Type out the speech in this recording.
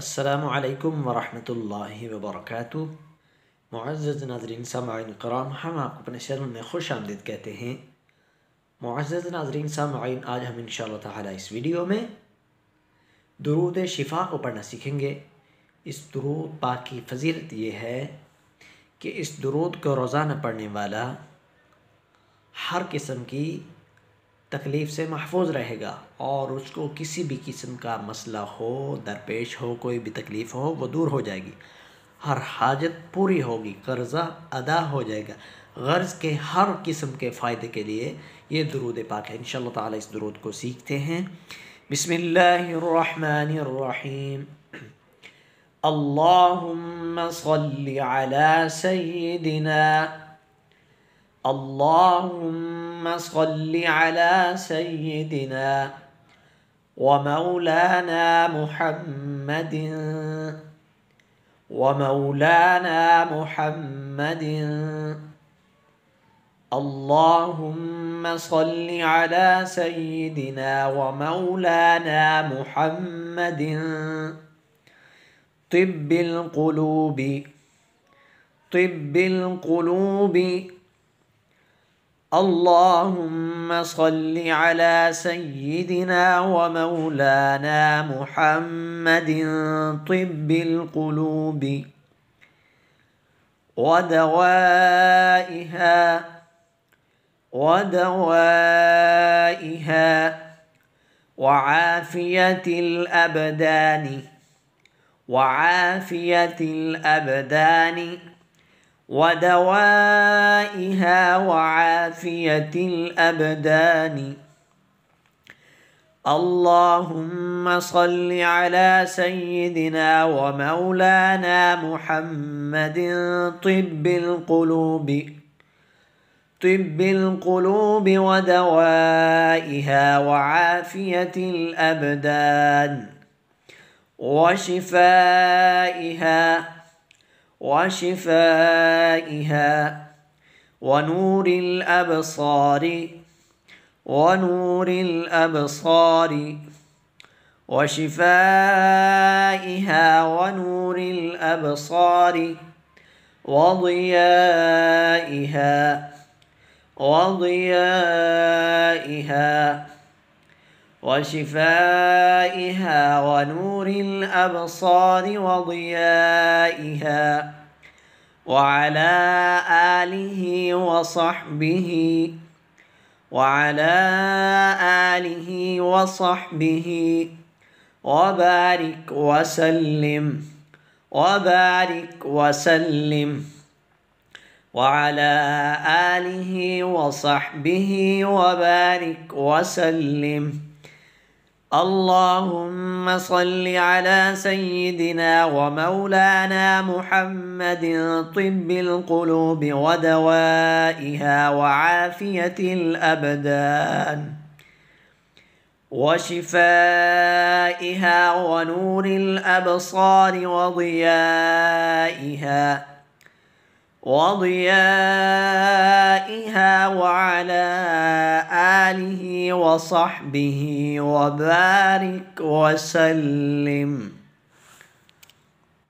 السلام علیکم ورحمۃ اللہ وبرکاتہ معزز ناظرین سامعین کرام ہم آپ کو اپنے شرم میں خوش آمدید کہتے ہیں معزز ناظرین سامعین آج ہم ان شاء اللہ تعالیٰ اس ویڈیو میں درود شفا کو پڑھنا سیکھیں گے اس درود پاک کی فضیلت یہ ہے کہ اس درود کو روزانہ پڑھنے والا ہر قسم کی تکلیف سے محفوظ رہے گا اور اس کو کسی بھی قسم کا مسئلہ ہو درپیش ہو کوئی بھی تکلیف ہو وہ دور ہو جائے گی ہر حاجت پوری ہوگی قرضہ ادا ہو جائے گا غرض کے ہر قسم کے فائدے کے لیے یہ درود پاک ہے انشاءاللہ تعالی اس درود کو سیکھتے ہیں بسم اللہ الرحمن الرحیم اللہم صلی علی سیدنا اللهم صل على سيدنا ومولانا محمد ومولانا محمد اللهم صل على سيدنا ومولانا محمد طب القلوب طب القلوب اللهم صل على سيدنا ومولانا محمد طب القلوب ودوائها ودوائها وعافية الأبدان وعافية الأبدان ودوائها وعافية الأبدان اللهم صل على سيدنا ومولانا محمد طب القلوب طب القلوب ودوائها وعافية الأبدان وشفائها وشفائها ونور الأبصار ونور الأبصار وشفائها ونور الأبصار وضيائها وضيائها وشفائها ونور الأبصار وضيائها وعلى آله وصحبه وعلى آله وصحبه وبارك وسلم وبارك وسلم وعلى آله وصحبه وبارك وسلم اللهم صل على سيدنا ومولانا محمد طب القلوب ودوائها وعافية الأبدان وشفائها ونور الأبصار وضيائها وضيائها وعلى آله وصحبه وبارك وسلم